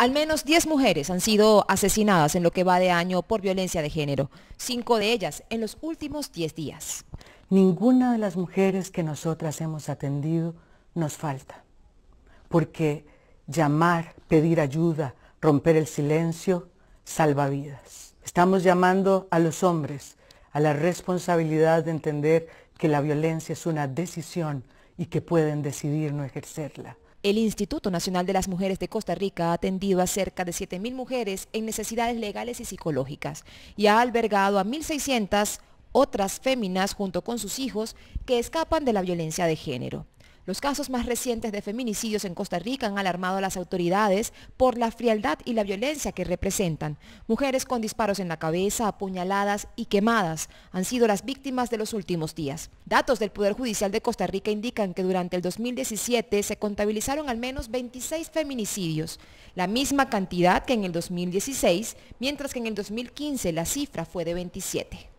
Al menos 10 mujeres han sido asesinadas en lo que va de año por violencia de género, cinco de ellas en los últimos 10 días. Ninguna de las mujeres que nosotras hemos atendido nos falta, porque llamar, pedir ayuda, romper el silencio, salva vidas. Estamos llamando a los hombres a la responsabilidad de entender que la violencia es una decisión y que pueden decidir no ejercerla. El Instituto Nacional de las Mujeres de Costa Rica ha atendido a cerca de 7.000 mujeres en necesidades legales y psicológicas y ha albergado a 1.600 otras féminas junto con sus hijos que escapan de la violencia de género. Los casos más recientes de feminicidios en Costa Rica han alarmado a las autoridades por la frialdad y la violencia que representan. Mujeres con disparos en la cabeza, apuñaladas y quemadas han sido las víctimas de los últimos días. Datos del Poder Judicial de Costa Rica indican que durante el 2017 se contabilizaron al menos 26 feminicidios, la misma cantidad que en el 2016, mientras que en el 2015 la cifra fue de 27.